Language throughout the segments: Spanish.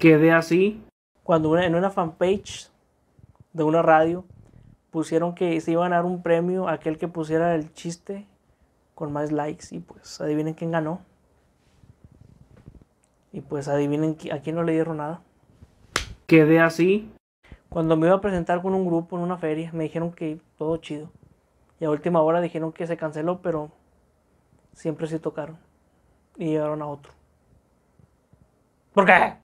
quedé así. Cuando en una fanpage de una radio pusieron que se iba a dar un premio a aquel que pusiera el chiste con más likes y pues adivinen quién ganó. Y pues adivinen a quién no le dieron nada. Quedé así. Cuando me iba a presentar con un grupo en una feria, me dijeron que todo chido. Y a última hora dijeron que se canceló, pero siempre se tocaron y llegaron a otro. ¿Por qué?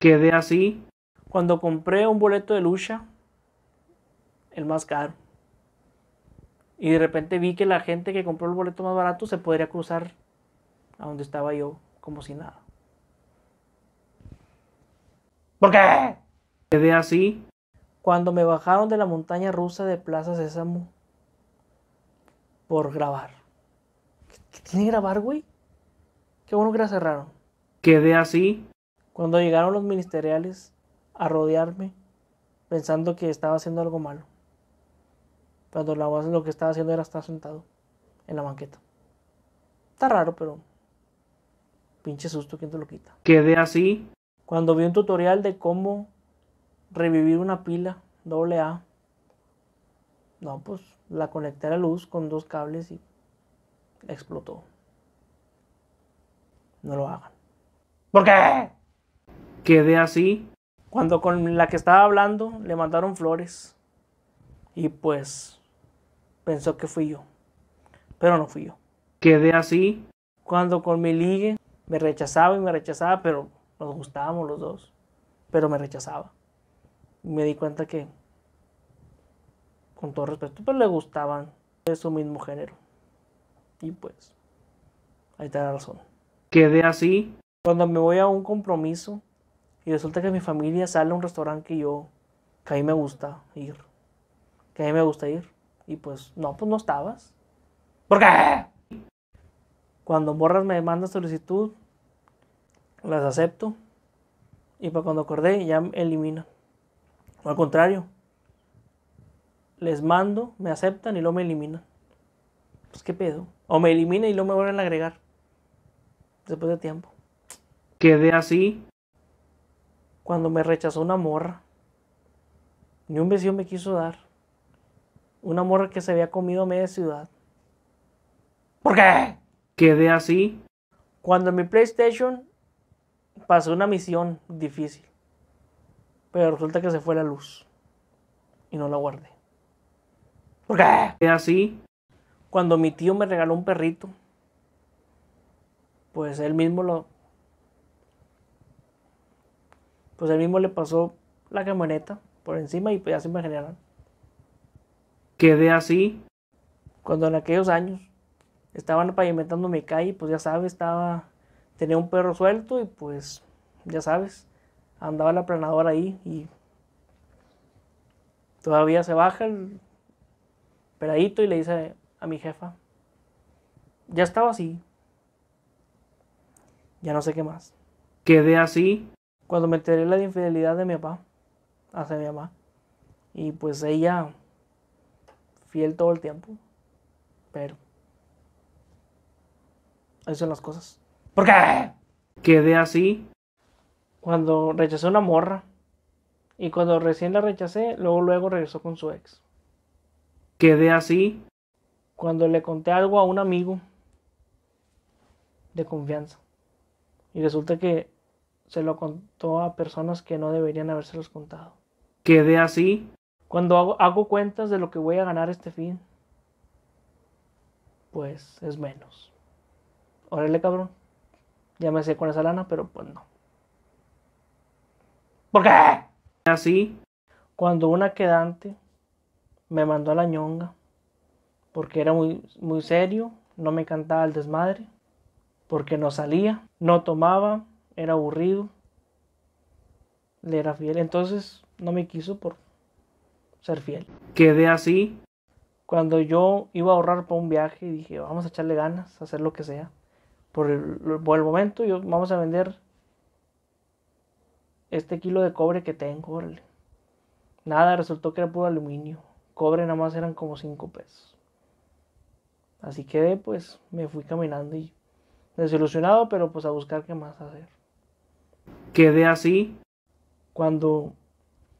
Quedé así. Cuando compré un boleto de lucha, el más caro, y de repente vi que la gente que compró el boleto más barato se podría cruzar a donde estaba yo, como si nada. ¿Por qué? Quedé así. Cuando me bajaron de la montaña rusa de Plaza Sésamo por grabar. ¿Qué tiene grabar, güey? Qué bueno que la cerraron. Quedé así. Cuando llegaron los ministeriales a rodearme, pensando que estaba haciendo algo malo. Cuando la voz lo que estaba haciendo era estar sentado en la banqueta. Está raro, pero pinche susto, que te lo quita? Quedé así. Cuando vi un tutorial de cómo revivir una pila AA, no, pues la conecté a la luz con dos cables y explotó no lo hagan. ¿Por qué? Quedé así. Cuando con la que estaba hablando le mandaron flores. Y pues pensó que fui yo. Pero no fui yo. Quedé así. Cuando con mi ligue me rechazaba y me rechazaba, pero nos gustábamos los dos. Pero me rechazaba. me di cuenta que, con todo respeto, pues le gustaban de su mismo género. Y pues, ahí está la razón quedé así. Cuando me voy a un compromiso y resulta que mi familia sale a un restaurante que yo, que a mí me gusta ir, que a mí me gusta ir, y pues no, pues no estabas. ¿Por qué? Cuando borras me manda solicitud, las acepto, y para pues cuando acordé ya me eliminan. O al contrario, les mando, me aceptan y luego me eliminan. Pues qué pedo. O me eliminan y luego me vuelven a agregar después de tiempo. Quedé así. Cuando me rechazó una morra. Ni un vecino me quiso dar. Una morra que se había comido media ciudad. ¿Por qué? Quedé así. Cuando en mi PlayStation pasó una misión difícil. Pero resulta que se fue la luz. Y no la guardé. ¿Por qué? Quedé así. Cuando mi tío me regaló un perrito pues él mismo lo... Pues él mismo le pasó la camioneta por encima y pues ya se Quedé así. Cuando en aquellos años estaban pavimentando mi calle, pues ya sabes, estaba... Tenía un perro suelto y pues ya sabes, andaba la planadora ahí y todavía se baja el peradito y le dice a mi jefa, ya estaba así, ya no sé qué más. Quedé así. Cuando me enteré de la infidelidad de mi papá hacia mi mamá. Y pues ella, fiel todo el tiempo. Pero. Ahí son las cosas. ¿Por qué? Quedé así. Cuando rechacé una morra. Y cuando recién la rechacé, luego luego regresó con su ex. Quedé así. Cuando le conté algo a un amigo de confianza. Y resulta que se lo contó a personas que no deberían habérselos contado. Quedé así. Cuando hago, cuentas de lo que voy a ganar este fin, pues es menos. Órale, cabrón. Ya me sé con esa lana, pero pues no. ¿Por qué? Así. Cuando una quedante me mandó a la ñonga, porque era muy, muy serio, no me encantaba el desmadre porque no salía, no tomaba, era aburrido, le era fiel, entonces no me quiso por ser fiel. Quedé así. Cuando yo iba a ahorrar para un viaje, dije, vamos a echarle ganas, hacer lo que sea. Por el, buen momento, yo, vamos a vender este kilo de cobre que tengo. Nada, resultó que era puro aluminio. Cobre nada más eran como 5 pesos. Así que pues me fui caminando y desilusionado, pero pues a buscar qué más hacer. Quedé así. Cuando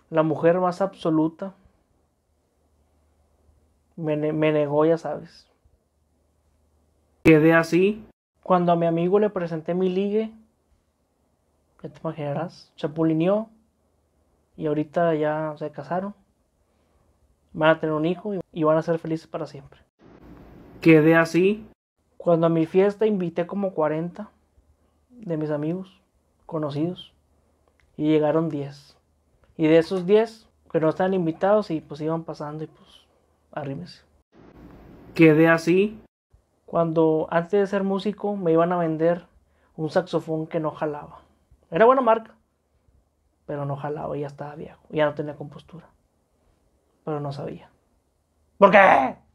la mujer más absoluta me, negó, ya sabes. Quedé así. Cuando a mi amigo le presenté mi ligue, ya te imaginarás, chapulineó y ahorita ya se casaron. Van a tener un hijo y van a ser felices para siempre. Quedé así. Cuando a mi fiesta invité como 40 de mis amigos, conocidos, y llegaron 10. Y de esos 10 que no estaban invitados y pues iban pasando y pues arrímese. Quedé así. Cuando antes de ser músico me iban a vender un saxofón que no jalaba. Era buena marca, pero no jalaba, ya estaba viejo, ya no tenía compostura. Pero no sabía. ¿Por qué?